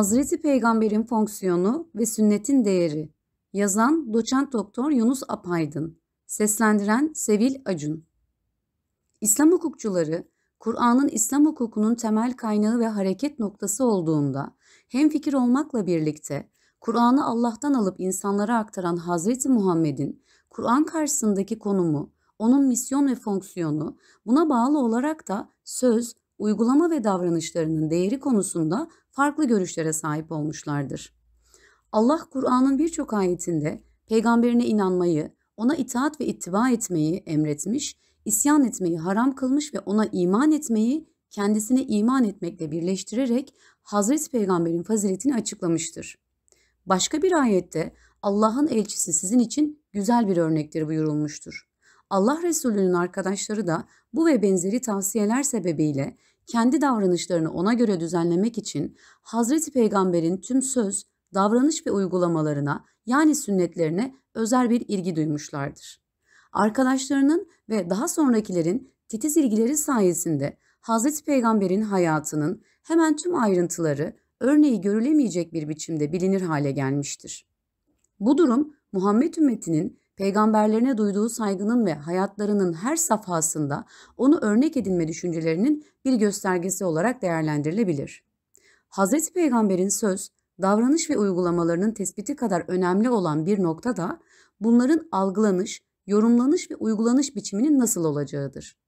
Hazreti Peygamber'in fonksiyonu ve sünnetin değeri. Yazan Doçent Doktor Yunus Apaydın. Seslendiren Sevil Acun. İslam hukukçuları Kur'an'ın İslam hukukunun temel kaynağı ve hareket noktası olduğunda hem fikir olmakla birlikte Kur'an'ı Allah'tan alıp insanlara aktaran Hazreti Muhammed'in Kur'an karşısındaki konumu, onun misyon ve fonksiyonu, buna bağlı olarak da söz, uygulama ve davranışlarının değeri konusunda farklı görüşlere sahip olmuşlardır. Allah Kur'an'ın birçok ayetinde peygamberine inanmayı, ona itaat ve ittiba etmeyi emretmiş, isyan etmeyi haram kılmış ve ona iman etmeyi kendisine iman etmekle birleştirerek Hazreti Peygamber'in faziletini açıklamıştır. Başka bir ayette Allah'ın elçisi sizin için güzel bir örnektir buyurulmuştur. Allah Resulü'nün arkadaşları da bu ve benzeri tavsiyeler sebebiyle kendi davranışlarını ona göre düzenlemek için Hazreti Peygamber'in tüm söz, davranış ve uygulamalarına yani sünnetlerine özel bir ilgi duymuşlardır. Arkadaşlarının ve daha sonrakilerin titiz ilgileri sayesinde Hazreti Peygamber'in hayatının hemen tüm ayrıntıları örneği görülemeyecek bir biçimde bilinir hale gelmiştir. Bu durum Muhammed ümmetinin peygamberlerine duyduğu saygının ve hayatlarının her safhasında onu örnek edinme düşüncelerinin bir göstergesi olarak değerlendirilebilir. Hz. Peygamber'in söz, davranış ve uygulamalarının tespiti kadar önemli olan bir nokta da bunların algılanış, yorumlanış ve uygulanış biçiminin nasıl olacağıdır.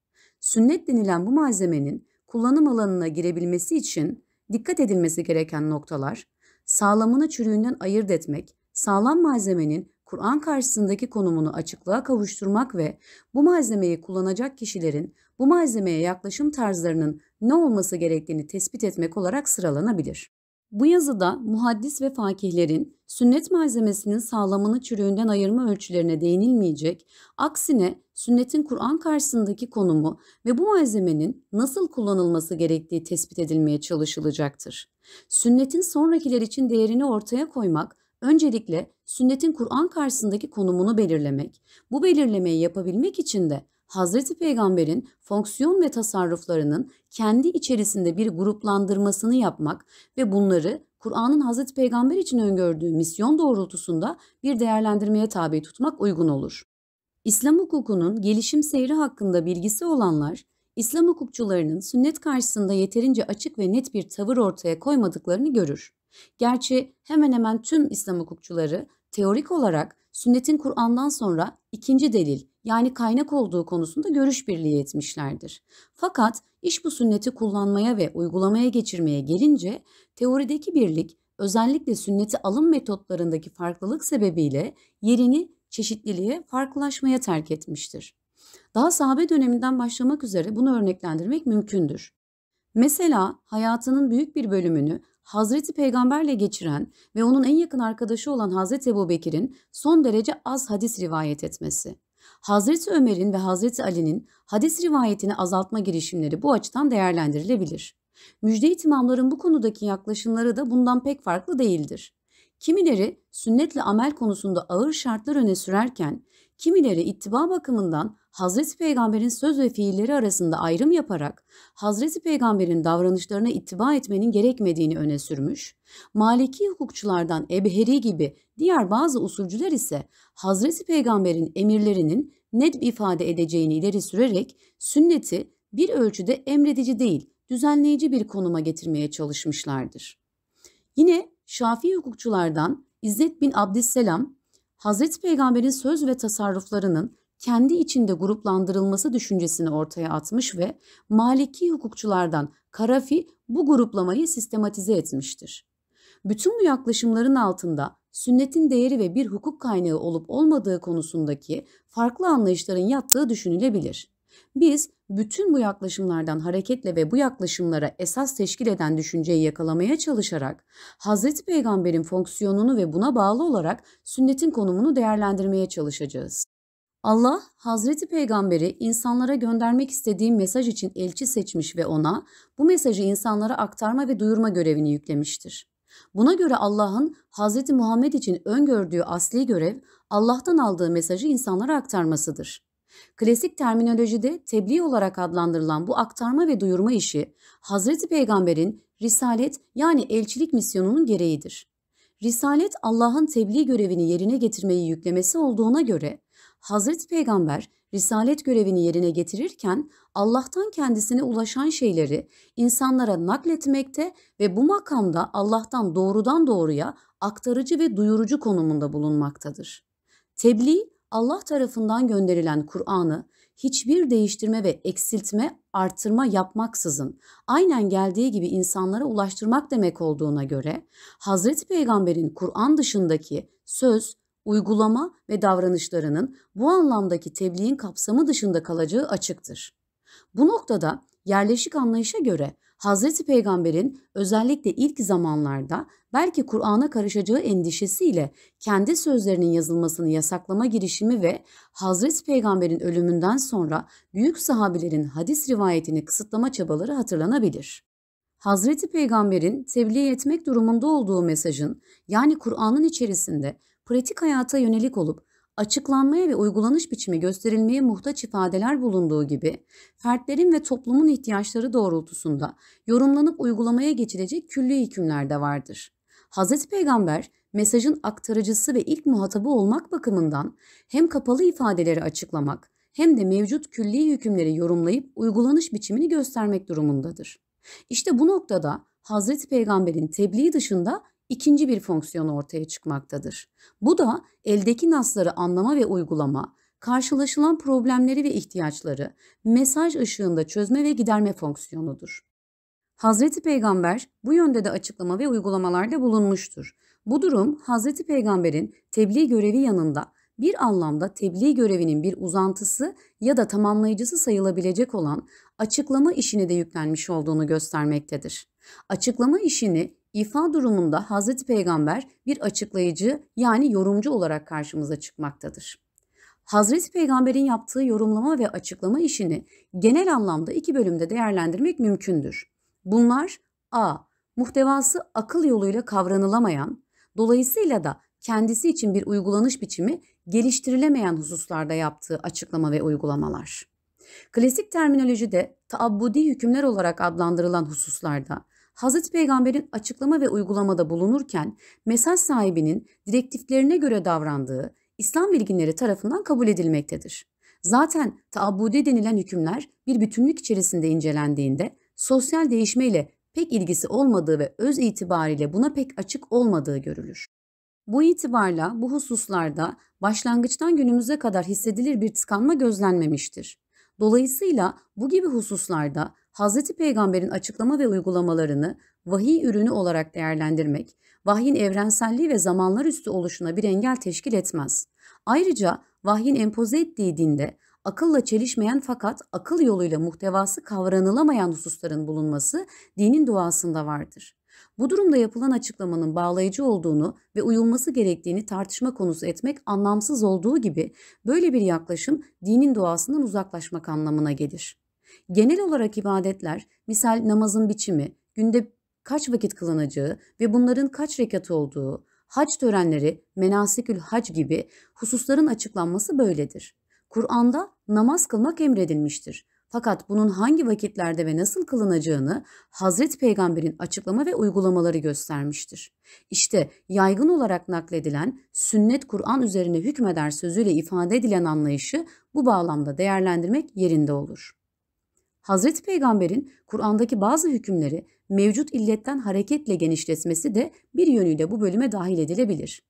Sünnet denilen bu malzemenin kullanım alanına girebilmesi için dikkat edilmesi gereken noktalar, sağlamını çürüğünden ayırt etmek, sağlam malzemenin Kur'an karşısındaki konumunu açıklığa kavuşturmak ve bu malzemeyi kullanacak kişilerin bu malzemeye yaklaşım tarzlarının ne olması gerektiğini tespit etmek olarak sıralanabilir. Bu yazıda muhaddis ve fakihlerin sünnet malzemesinin sağlamını çürüğünden ayırma ölçülerine değinilmeyecek, aksine sünnetin Kur'an karşısındaki konumu ve bu malzemenin nasıl kullanılması gerektiği tespit edilmeye çalışılacaktır. Sünnetin sonrakiler için değerini ortaya koymak Öncelikle sünnetin Kur'an karşısındaki konumunu belirlemek, bu belirlemeyi yapabilmek için de Hazreti Peygamber'in fonksiyon ve tasarruflarının kendi içerisinde bir gruplandırmasını yapmak ve bunları Kur'an'ın Hazreti Peygamber için öngördüğü misyon doğrultusunda bir değerlendirmeye tabi tutmak uygun olur. İslam hukukunun gelişim seyri hakkında bilgisi olanlar İslam hukukçularının sünnet karşısında yeterince açık ve net bir tavır ortaya koymadıklarını görür. Gerçi hemen hemen tüm İslam hukukçuları teorik olarak sünnetin Kur'an'dan sonra ikinci delil yani kaynak olduğu konusunda görüş birliği etmişlerdir. Fakat iş bu sünneti kullanmaya ve uygulamaya geçirmeye gelince teorideki birlik özellikle sünneti alım metotlarındaki farklılık sebebiyle yerini çeşitliliğe, farklılaşmaya terk etmiştir. Daha sahabe döneminden başlamak üzere bunu örneklendirmek mümkündür. Mesela hayatının büyük bir bölümünü Hazreti Peygamberle geçiren ve onun en yakın arkadaşı olan Hazreti Ebubekir'in son derece az hadis rivayet etmesi. Hazreti Ömer'in ve Hazreti Ali'nin hadis rivayetini azaltma girişimleri bu açıdan değerlendirilebilir. Müjde-i bu konudaki yaklaşımları da bundan pek farklı değildir. Kimileri sünnetle amel konusunda ağır şartlar öne sürerken kimileri ittiba bakımından Hazreti Peygamber'in söz ve fiilleri arasında ayrım yaparak Hazreti Peygamber'in davranışlarına ittiba etmenin gerekmediğini öne sürmüş, Maliki hukukçulardan Ebheri gibi diğer bazı usulcüler ise Hazreti Peygamber'in emirlerinin net ifade edeceğini ileri sürerek sünneti bir ölçüde emredici değil, düzenleyici bir konuma getirmeye çalışmışlardır. Yine Şafii hukukçulardan İzzet bin Abdüsselam Hazreti Peygamber'in söz ve tasarruflarının kendi içinde gruplandırılması düşüncesini ortaya atmış ve Maliki hukukçulardan Karafi bu gruplamayı sistematize etmiştir. Bütün bu yaklaşımların altında sünnetin değeri ve bir hukuk kaynağı olup olmadığı konusundaki farklı anlayışların yattığı düşünülebilir. Biz bütün bu yaklaşımlardan hareketle ve bu yaklaşımlara esas teşkil eden düşünceyi yakalamaya çalışarak Hazreti Peygamber'in fonksiyonunu ve buna bağlı olarak sünnetin konumunu değerlendirmeye çalışacağız. Allah Hazreti Peygamberi insanlara göndermek istediği mesaj için elçi seçmiş ve ona bu mesajı insanlara aktarma ve duyurma görevini yüklemiştir. Buna göre Allah'ın Hz. Muhammed için öngördüğü asli görev Allah'tan aldığı mesajı insanlara aktarmasıdır. Klasik terminolojide tebliğ olarak adlandırılan bu aktarma ve duyurma işi Hazreti Peygamber'in risalet yani elçilik misyonunun gereğidir. Risalet Allah'ın tebliğ görevini yerine getirmeyi yüklemesi olduğuna göre Hazreti Peygamber risalet görevini yerine getirirken Allah'tan kendisine ulaşan şeyleri insanlara nakletmekte ve bu makamda Allah'tan doğrudan doğruya aktarıcı ve duyurucu konumunda bulunmaktadır. Tebliğ Allah tarafından gönderilen Kur'an'ı hiçbir değiştirme ve eksiltme, artırma yapmaksızın aynen geldiği gibi insanlara ulaştırmak demek olduğuna göre Hazreti Peygamber'in Kur'an dışındaki söz, uygulama ve davranışlarının bu anlamdaki tebliğin kapsamı dışında kalacağı açıktır. Bu noktada yerleşik anlayışa göre Hazreti Peygamber'in özellikle ilk zamanlarda belki Kur'an'a karışacağı endişesiyle kendi sözlerinin yazılmasını yasaklama girişimi ve Hazreti Peygamber'in ölümünden sonra büyük sahabilerin hadis rivayetini kısıtlama çabaları hatırlanabilir. Hazreti Peygamber'in tebliğ etmek durumunda olduğu mesajın yani Kur'an'ın içerisinde pratik hayata yönelik olup açıklanmaya ve uygulanış biçimi gösterilmeye muhtaç ifadeler bulunduğu gibi fertlerin ve toplumun ihtiyaçları doğrultusunda yorumlanıp uygulamaya geçilecek külli hükümler de vardır. Hz. Peygamber mesajın aktarıcısı ve ilk muhatabı olmak bakımından hem kapalı ifadeleri açıklamak hem de mevcut külli hükümleri yorumlayıp uygulanış biçimini göstermek durumundadır. İşte bu noktada Hazreti Peygamber'in tebliği dışında ikinci bir fonksiyon ortaya çıkmaktadır. Bu da eldeki nasları anlama ve uygulama, karşılaşılan problemleri ve ihtiyaçları mesaj ışığında çözme ve giderme fonksiyonudur. Hazreti Peygamber bu yönde de açıklama ve uygulamalarda bulunmuştur. Bu durum Hazreti Peygamber'in tebliğ görevi yanında bir anlamda tebliğ görevinin bir uzantısı ya da tamamlayıcısı sayılabilecek olan açıklama işine de yüklenmiş olduğunu göstermektedir. Açıklama işini İfa durumunda Hazreti Peygamber bir açıklayıcı yani yorumcu olarak karşımıza çıkmaktadır. Hazreti Peygamber'in yaptığı yorumlama ve açıklama işini genel anlamda iki bölümde değerlendirmek mümkündür. Bunlar a. Muhtevası akıl yoluyla kavranılamayan, dolayısıyla da kendisi için bir uygulanış biçimi geliştirilemeyen hususlarda yaptığı açıklama ve uygulamalar. Klasik terminolojide taabbudi hükümler olarak adlandırılan hususlarda Hazreti Peygamber'in açıklama ve uygulamada bulunurken mesaj sahibinin direktiflerine göre davrandığı İslam bilginleri tarafından kabul edilmektedir. Zaten taabbude denilen hükümler bir bütünlük içerisinde incelendiğinde sosyal değişmeyle pek ilgisi olmadığı ve öz itibariyle buna pek açık olmadığı görülür. Bu itibarla bu hususlarda başlangıçtan günümüze kadar hissedilir bir tıkanma gözlenmemiştir. Dolayısıyla bu gibi hususlarda Hz. Peygamber'in açıklama ve uygulamalarını vahiy ürünü olarak değerlendirmek, vahyin evrenselliği ve zamanlar üstü oluşuna bir engel teşkil etmez. Ayrıca vahyin empoze ettiği dinde akılla çelişmeyen fakat akıl yoluyla muhtevası kavranılamayan hususların bulunması dinin doğasında vardır. Bu durumda yapılan açıklamanın bağlayıcı olduğunu ve uyulması gerektiğini tartışma konusu etmek anlamsız olduğu gibi böyle bir yaklaşım dinin doğasından uzaklaşmak anlamına gelir. Genel olarak ibadetler, misal namazın biçimi, günde kaç vakit kılınacağı ve bunların kaç rekat olduğu, hac törenleri, menasikül hac gibi hususların açıklanması böyledir. Kur'an'da namaz kılmak emredilmiştir. Fakat bunun hangi vakitlerde ve nasıl kılınacağını Hazreti Peygamber'in açıklama ve uygulamaları göstermiştir. İşte yaygın olarak nakledilen sünnet Kur'an üzerine hükmeder sözüyle ifade edilen anlayışı bu bağlamda değerlendirmek yerinde olur. Hazreti Peygamber'in Kur'an'daki bazı hükümleri mevcut illetten hareketle genişletmesi de bir yönüyle bu bölüme dahil edilebilir.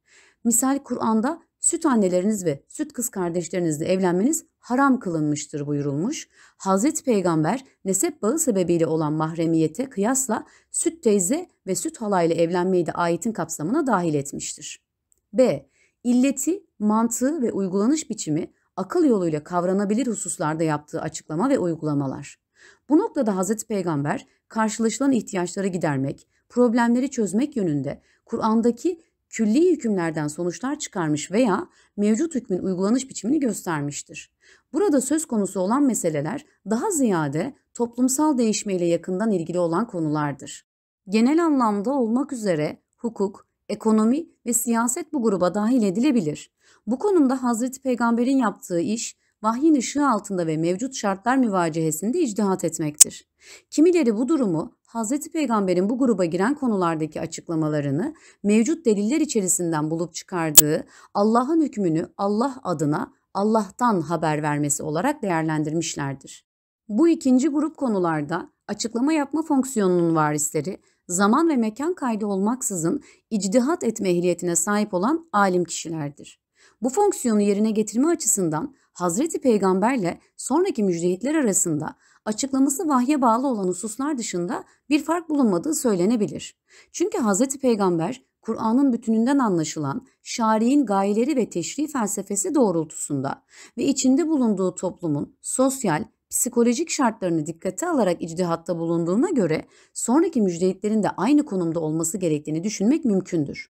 Misal Kur'an'da süt anneleriniz ve süt kız kardeşlerinizle evlenmeniz haram kılınmıştır buyurulmuş. Hazreti Peygamber nesep bağı sebebiyle olan mahremiyete kıyasla süt teyze ve süt halayla evlenmeyi de ayetin kapsamına dahil etmiştir. B. İlleti, mantığı ve uygulanış biçimi akıl yoluyla kavranabilir hususlarda yaptığı açıklama ve uygulamalar. Bu noktada Hazreti Peygamber karşılaşılan ihtiyaçları gidermek, problemleri çözmek yönünde Kur'an'daki külli hükümlerden sonuçlar çıkarmış veya mevcut hükmün uygulanış biçimini göstermiştir. Burada söz konusu olan meseleler daha ziyade toplumsal değişmeyle yakından ilgili olan konulardır. Genel anlamda olmak üzere hukuk, ekonomi ve siyaset bu gruba dahil edilebilir. Bu konumda Hazreti Peygamber'in yaptığı iş vahyin ışığı altında ve mevcut şartlar müvacihesinde icdihat etmektir. Kimileri bu durumu Hz. Peygamber'in bu gruba giren konulardaki açıklamalarını mevcut deliller içerisinden bulup çıkardığı Allah'ın hükmünü Allah adına Allah'tan haber vermesi olarak değerlendirmişlerdir. Bu ikinci grup konularda açıklama yapma fonksiyonunun varisleri zaman ve mekan kaydı olmaksızın icdihat etme ehliyetine sahip olan alim kişilerdir. Bu fonksiyonu yerine getirme açısından Hazreti Peygamberle sonraki müjdehitler arasında açıklaması vahye bağlı olan hususlar dışında bir fark bulunmadığı söylenebilir. Çünkü Hazreti Peygamber Kur'an'ın bütününden anlaşılan şari'in gayeleri ve teşri felsefesi doğrultusunda ve içinde bulunduğu toplumun sosyal, psikolojik şartlarını dikkate alarak icdihatta bulunduğuna göre sonraki müjdehitlerin de aynı konumda olması gerektiğini düşünmek mümkündür.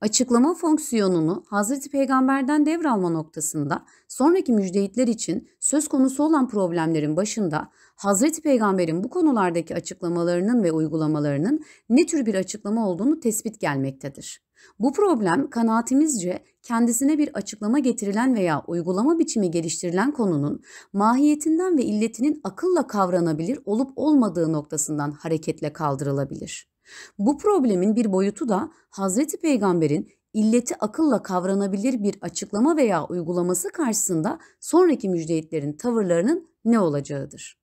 Açıklama fonksiyonunu Hazreti Peygamber'den devralma noktasında sonraki müjdehitler için söz konusu olan problemlerin başında Hazreti Peygamber'in bu konulardaki açıklamalarının ve uygulamalarının ne tür bir açıklama olduğunu tespit gelmektedir. Bu problem kanaatimizce kendisine bir açıklama getirilen veya uygulama biçimi geliştirilen konunun mahiyetinden ve illetinin akılla kavranabilir olup olmadığı noktasından hareketle kaldırılabilir. Bu problemin bir boyutu da Hazreti Peygamber'in illeti akılla kavranabilir bir açıklama veya uygulaması karşısında sonraki müjdehitlerin tavırlarının ne olacağıdır.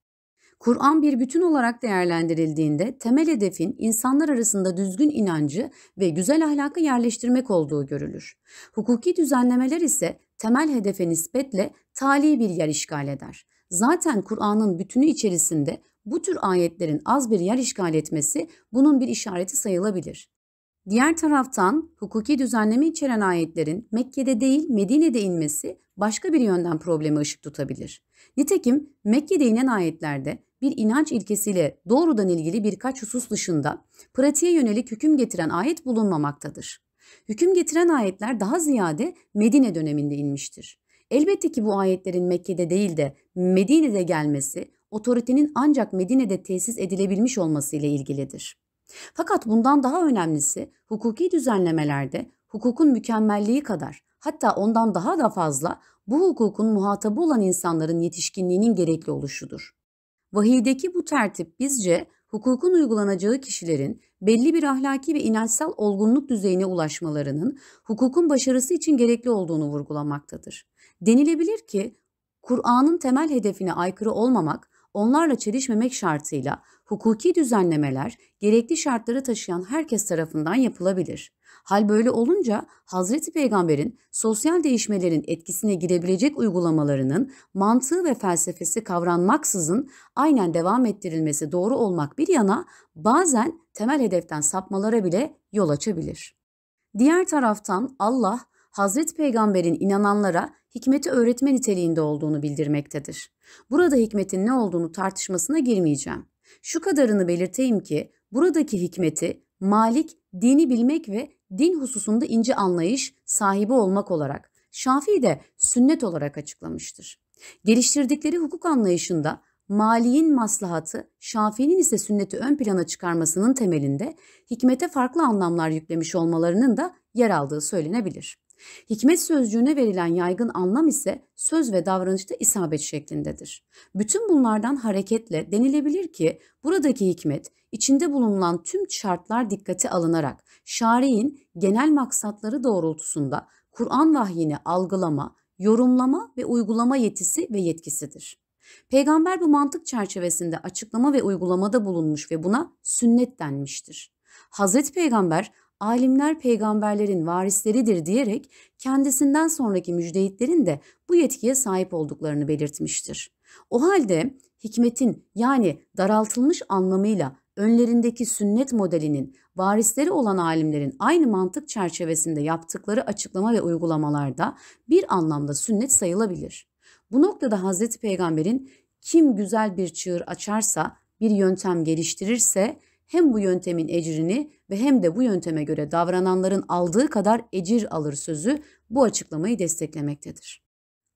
Kur'an bir bütün olarak değerlendirildiğinde temel hedefin insanlar arasında düzgün inancı ve güzel ahlakı yerleştirmek olduğu görülür. Hukuki düzenlemeler ise temel hedefe nispetle tali bir yer işgal eder. Zaten Kur'an'ın bütünü içerisinde bu tür ayetlerin az bir yer işgal etmesi bunun bir işareti sayılabilir. Diğer taraftan hukuki düzenleme içeren ayetlerin Mekke'de değil Medine'de inmesi başka bir yönden problemi ışık tutabilir. Nitekim Mekke'de inen ayetlerde bir inanç ilkesiyle doğrudan ilgili birkaç husus dışında pratiğe yönelik hüküm getiren ayet bulunmamaktadır. Hüküm getiren ayetler daha ziyade Medine döneminde inmiştir. Elbette ki bu ayetlerin Mekke'de değil de Medine'de gelmesi otoritenin ancak Medine'de tesis edilebilmiş olması ile ilgilidir. Fakat bundan daha önemlisi hukuki düzenlemelerde hukukun mükemmelliği kadar hatta ondan daha da fazla bu hukukun muhatabı olan insanların yetişkinliğinin gerekli oluşudur. Vahiydeki bu tertip bizce hukukun uygulanacağı kişilerin belli bir ahlaki ve inançsal olgunluk düzeyine ulaşmalarının hukukun başarısı için gerekli olduğunu vurgulamaktadır. Denilebilir ki Kur'an'ın temel hedefine aykırı olmamak onlarla çelişmemek şartıyla hukuki düzenlemeler gerekli şartları taşıyan herkes tarafından yapılabilir. Hal böyle olunca Hazreti Peygamber'in sosyal değişmelerin etkisine girebilecek uygulamalarının mantığı ve felsefesi kavranmaksızın aynen devam ettirilmesi doğru olmak bir yana bazen temel hedeften sapmalara bile yol açabilir. Diğer taraftan Allah Hazreti Peygamber'in inananlara hikmeti öğretme niteliğinde olduğunu bildirmektedir. Burada hikmetin ne olduğunu tartışmasına girmeyeceğim. Şu kadarını belirteyim ki buradaki hikmeti Malik dini bilmek ve din hususunda ince anlayış sahibi olmak olarak, Şafii de sünnet olarak açıklamıştır. Geliştirdikleri hukuk anlayışında Mali'nin maslahatı, Şafii'nin ise sünneti ön plana çıkarmasının temelinde hikmete farklı anlamlar yüklemiş olmalarının da yer aldığı söylenebilir. Hikmet sözcüğüne verilen yaygın anlam ise söz ve davranışta isabet şeklindedir. Bütün bunlardan hareketle denilebilir ki buradaki hikmet içinde bulunan tüm şartlar dikkate alınarak şari'in genel maksatları doğrultusunda Kur'an vahyini algılama, yorumlama ve uygulama yetisi ve yetkisidir. Peygamber bu mantık çerçevesinde açıklama ve uygulamada bulunmuş ve buna sünnet denmiştir. Hazreti Peygamber alimler peygamberlerin varisleridir diyerek kendisinden sonraki müjdehitlerin de bu yetkiye sahip olduklarını belirtmiştir. O halde hikmetin yani daraltılmış anlamıyla önlerindeki sünnet modelinin varisleri olan alimlerin aynı mantık çerçevesinde yaptıkları açıklama ve uygulamalarda bir anlamda sünnet sayılabilir. Bu noktada Hazreti Peygamber'in kim güzel bir çığır açarsa, bir yöntem geliştirirse hem bu yöntemin ecrini ve hem de bu yönteme göre davrananların aldığı kadar ecir alır sözü bu açıklamayı desteklemektedir.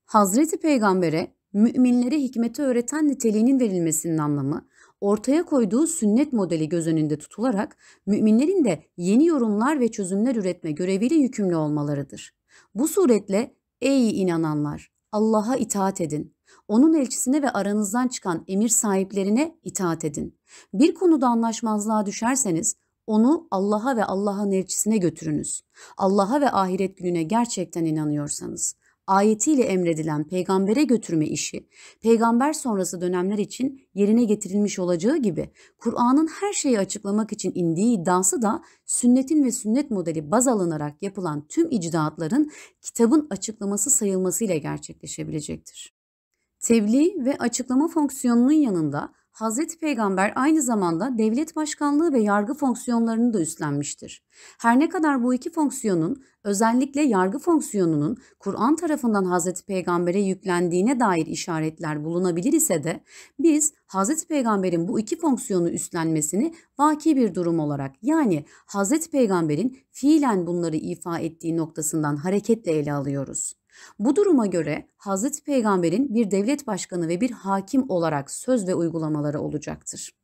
Hazreti Peygamber'e müminlere hikmeti öğreten niteliğinin verilmesinin anlamı, ortaya koyduğu sünnet modeli göz önünde tutularak müminlerin de yeni yorumlar ve çözümler üretme göreviyle yükümlü olmalarıdır. Bu suretle ey inananlar Allah'a itaat edin, onun elçisine ve aranızdan çıkan emir sahiplerine itaat edin. Bir konuda anlaşmazlığa düşerseniz onu Allah'a ve Allah'ın elçisine götürünüz. Allah'a ve ahiret gününe gerçekten inanıyorsanız ayetiyle emredilen peygambere götürme işi, peygamber sonrası dönemler için yerine getirilmiş olacağı gibi Kur'an'ın her şeyi açıklamak için indiği iddiası da sünnetin ve sünnet modeli baz alınarak yapılan tüm icdaatların kitabın açıklaması sayılmasıyla gerçekleşebilecektir. Tebliğ ve açıklama fonksiyonunun yanında Hz. Peygamber aynı zamanda devlet başkanlığı ve yargı fonksiyonlarını da üstlenmiştir. Her ne kadar bu iki fonksiyonun özellikle yargı fonksiyonunun Kur'an tarafından Hz. Peygamber'e yüklendiğine dair işaretler bulunabilir ise de biz Hz. Peygamber'in bu iki fonksiyonu üstlenmesini vaki bir durum olarak yani Hz. Peygamber'in fiilen bunları ifa ettiği noktasından hareketle ele alıyoruz. Bu duruma göre Hazreti Peygamber'in bir devlet başkanı ve bir hakim olarak söz ve uygulamaları olacaktır.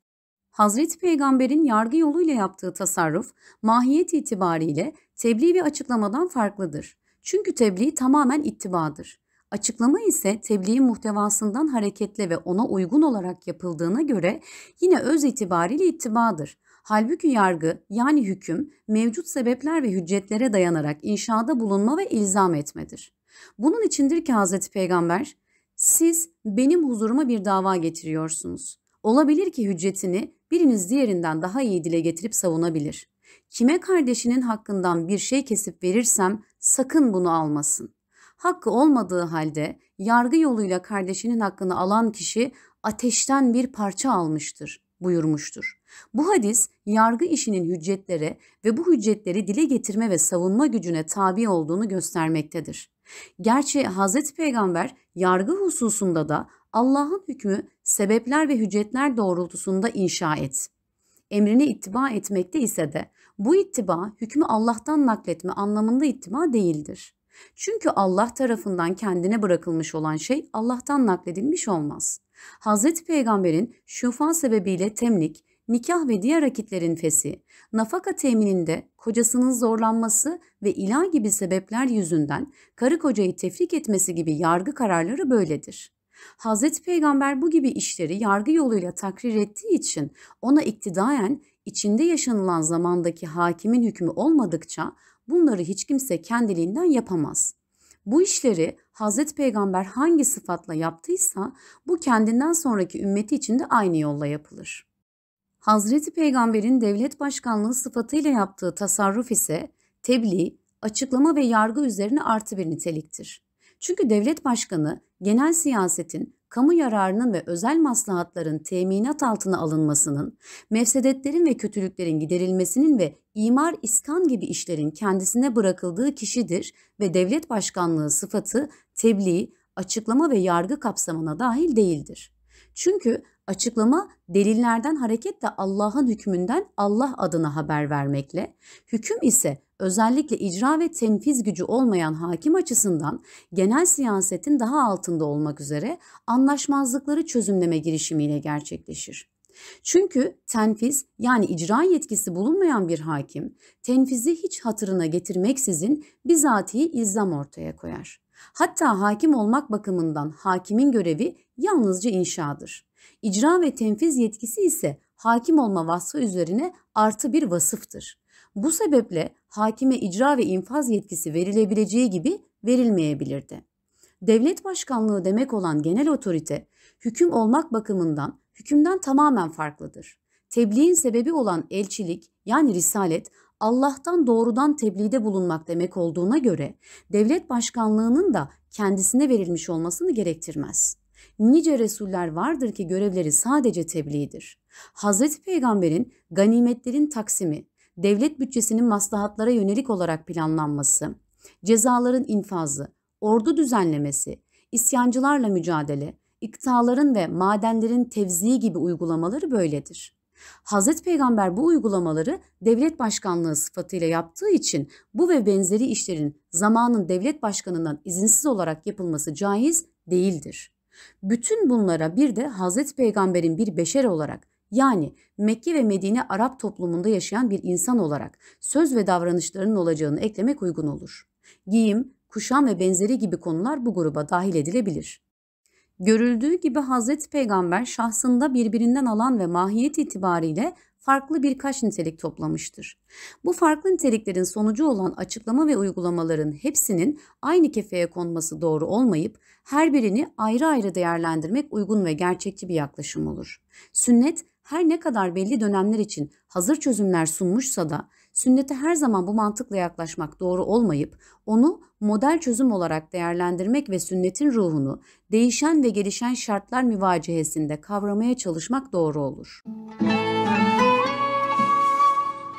Hazreti Peygamber'in yargı yoluyla yaptığı tasarruf mahiyet itibariyle tebliğ ve açıklamadan farklıdır. Çünkü tebliğ tamamen ittibadır. Açıklama ise tebliğin muhtevasından hareketle ve ona uygun olarak yapıldığına göre yine öz itibariyle ittibadır. Halbuki yargı yani hüküm mevcut sebepler ve hüccetlere dayanarak inşada bulunma ve ilzam etmedir. Bunun içindir ki Hazreti Peygamber, siz benim huzuruma bir dava getiriyorsunuz. Olabilir ki hüccetini biriniz diğerinden daha iyi dile getirip savunabilir. Kime kardeşinin hakkından bir şey kesip verirsem sakın bunu almasın. Hakkı olmadığı halde yargı yoluyla kardeşinin hakkını alan kişi ateşten bir parça almıştır buyurmuştur. Bu hadis yargı işinin hüccetlere ve bu hüccetleri dile getirme ve savunma gücüne tabi olduğunu göstermektedir. Gerçi Hz. Peygamber yargı hususunda da Allah'ın hükmü sebepler ve hüccetler doğrultusunda inşa et. Emrine ittiba etmekte ise de bu ittiba hükmü Allah'tan nakletme anlamında ittiba değildir. Çünkü Allah tarafından kendine bırakılmış olan şey Allah'tan nakledilmiş olmaz. Hz. Peygamber'in şufa sebebiyle temlik, nikah ve diğer akitlerin fesi, nafaka temininde kocasının zorlanması ve ilah gibi sebepler yüzünden karı kocayı tefrik etmesi gibi yargı kararları böyledir. Hz. Peygamber bu gibi işleri yargı yoluyla takrir ettiği için ona iktidayen içinde yaşanılan zamandaki hakimin hükmü olmadıkça bunları hiç kimse kendiliğinden yapamaz. Bu işleri Hazreti Peygamber hangi sıfatla yaptıysa bu kendinden sonraki ümmeti için de aynı yolla yapılır. Hazreti Peygamber'in devlet başkanlığı sıfatıyla yaptığı tasarruf ise tebliğ, açıklama ve yargı üzerine artı bir niteliktir. Çünkü devlet başkanı genel siyasetin kamu yararının ve özel maslahatların teminat altına alınmasının, mevsedetlerin ve kötülüklerin giderilmesinin ve imar iskan gibi işlerin kendisine bırakıldığı kişidir ve devlet başkanlığı sıfatı tebliğ, açıklama ve yargı kapsamına dahil değildir. Çünkü Açıklama delillerden hareketle Allah'ın hükmünden Allah adına haber vermekle, hüküm ise özellikle icra ve tenfiz gücü olmayan hakim açısından genel siyasetin daha altında olmak üzere anlaşmazlıkları çözümleme girişimiyle gerçekleşir. Çünkü tenfiz yani icra yetkisi bulunmayan bir hakim tenfizi hiç hatırına getirmeksizin bizatihi izlam ortaya koyar. Hatta hakim olmak bakımından hakimin görevi yalnızca inşadır. İcra ve tenfiz yetkisi ise hakim olma vasfı üzerine artı bir vasıftır. Bu sebeple hakime icra ve infaz yetkisi verilebileceği gibi verilmeyebilirdi. Devlet başkanlığı demek olan genel otorite, hüküm olmak bakımından hükümden tamamen farklıdır. Tebliğin sebebi olan elçilik yani risalet Allah'tan doğrudan tebliğde bulunmak demek olduğuna göre devlet başkanlığının da kendisine verilmiş olmasını gerektirmez.'' nice Resuller vardır ki görevleri sadece tebliğdir. Hazreti Peygamber'in ganimetlerin taksimi, devlet bütçesinin maslahatlara yönelik olarak planlanması, cezaların infazı, ordu düzenlemesi, isyancılarla mücadele, iktaların ve madenlerin tevziği gibi uygulamaları böyledir. Hazreti Peygamber bu uygulamaları devlet başkanlığı sıfatıyla yaptığı için bu ve benzeri işlerin zamanın devlet başkanından izinsiz olarak yapılması caiz değildir. Bütün bunlara bir de Hazreti Peygamber'in bir beşer olarak yani Mekke ve Medine Arap toplumunda yaşayan bir insan olarak söz ve davranışlarının olacağını eklemek uygun olur. Giyim, kuşam ve benzeri gibi konular bu gruba dahil edilebilir. Görüldüğü gibi Hazreti Peygamber şahsında birbirinden alan ve mahiyet itibariyle farklı birkaç nitelik toplamıştır. Bu farklı niteliklerin sonucu olan açıklama ve uygulamaların hepsinin aynı kefeye konması doğru olmayıp her birini ayrı ayrı değerlendirmek uygun ve gerçekçi bir yaklaşım olur. Sünnet her ne kadar belli dönemler için hazır çözümler sunmuşsa da sünnete her zaman bu mantıkla yaklaşmak doğru olmayıp onu model çözüm olarak değerlendirmek ve sünnetin ruhunu değişen ve gelişen şartlar müvacihesinde kavramaya çalışmak doğru olur. Müzik